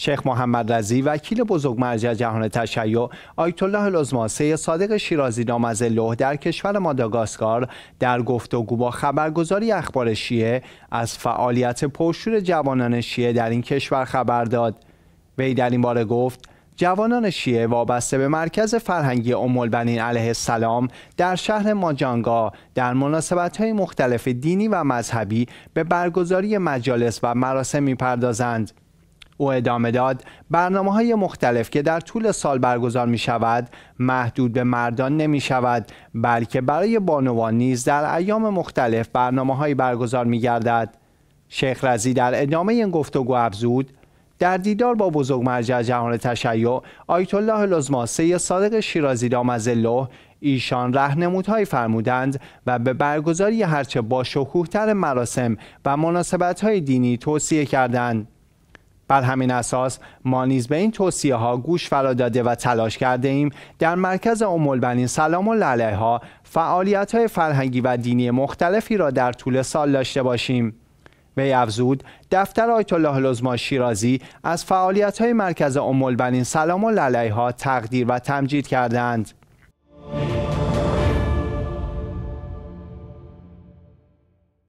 شیخ محمد رزی وکیل بزرگ مرجع جهان تشیع آیت الله العظما صادق شیرازی لوح در کشور ماداگاسکار در گفتگو با خبرگزاری اخبار شیعه از فعالیت پرشور جوانان شیعه در این کشور خبر داد وی در این باره گفت جوانان شیعه وابسته به مرکز فرهنگی امالبنین علیه السلام در شهر ماجانگا در مناسبت‌های مختلف دینی و مذهبی به برگزاری مجالس و مراسم می‌پردازند. او ادامه داد برنامه های مختلف که در طول سال برگزار می شود محدود به مردان نمی شود بلکه برای بانوان نیز در ایام مختلف برنامه های برگزار می گردد شیخ رزی در ادامه این گفتگو افزود در دیدار با بزرگ مرجع جهان تشیع آیت الله لزماسه صادق شیرازی از الله ایشان رهنمودهایی فرمودند و به برگزاری هرچه با شکوهتر مراسم و های دینی توصیه کردند. بر همین اساس ما نیز به این توصیه ها گوش فرا داده و تلاش کرده ایم در مرکز امولبنین سلام لله ها فعالیت های فرهنگی و دینی مختلفی را در طول سال داشته باشیم وی افزود دفتر آیت الله لزما شیرازی از فعالیت های مرکز امولبنین سلام لله ها تقدیر و تمجید کردند